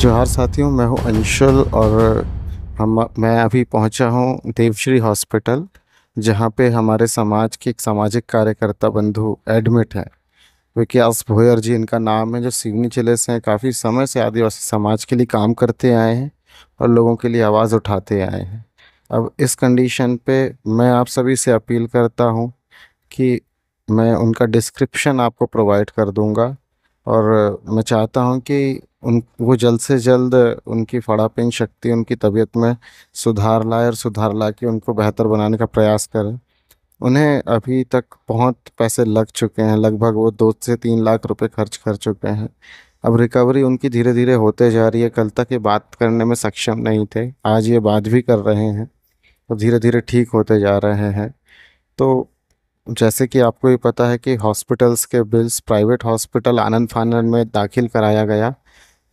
जोहार साथियों मैं हूं अंशुल और हम मैं अभी पहुंचा हूं देवश्री हॉस्पिटल जहां पे हमारे समाज के एक सामाजिक कार्यकर्ता बंधु एडमिट है विकास भोयर जी इनका नाम है जो सिवनी जिले से हैं काफ़ी समय से आदिवासी समाज के लिए काम करते आए हैं और लोगों के लिए आवाज़ उठाते आए हैं अब इस कंडीशन पे मैं आप सभी से अपील करता हूँ कि मैं उनका डिस्क्रिप्शन आपको प्रोवाइड कर दूँगा और मैं चाहता हूँ कि उन वो जल्द से जल्द उनकी फड़ापिन शक्ति उनकी तबीयत में सुधार लाए और सुधार ला के उनको बेहतर बनाने का प्रयास करें उन्हें अभी तक बहुत पैसे लग चुके हैं लगभग वो दो से तीन लाख रुपए खर्च कर चुके हैं अब रिकवरी उनकी धीरे धीरे होते जा रही है कल तक ये बात करने में सक्षम नहीं थे आज ये बात भी कर रहे हैं और धीरे धीरे ठीक होते जा रहे हैं तो जैसे कि आपको ये पता है कि हॉस्पिटल्स के बिल्स प्राइवेट हॉस्पिटल आनंद फानन में दाखिल कराया गया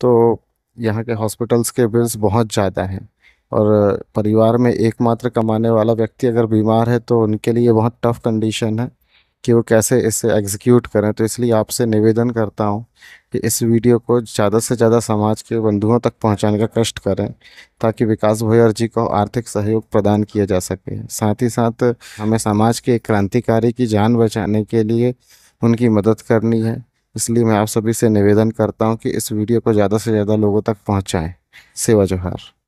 तो यहाँ के हॉस्पिटल्स के बिल्स बहुत ज़्यादा हैं और परिवार में एकमात्र कमाने वाला व्यक्ति अगर बीमार है तो उनके लिए बहुत टफ़ कंडीशन है कि वो कैसे इसे एग्जीक्यूट करें तो इसलिए आपसे निवेदन करता हूँ कि इस वीडियो को ज़्यादा से ज़्यादा समाज के बंधुओं तक पहुँचाने का कष्ट करें ताकि विकास भोयर जी को आर्थिक सहयोग प्रदान किया जा सके साथ ही साथ हमें समाज के क्रांतिकारी की जान बचाने के लिए उनकी मदद करनी है इसलिए मैं आप सभी से निवेदन करता हूँ कि इस वीडियो को ज़्यादा से ज़्यादा लोगों तक पहुँचाएँ सेवा जोहार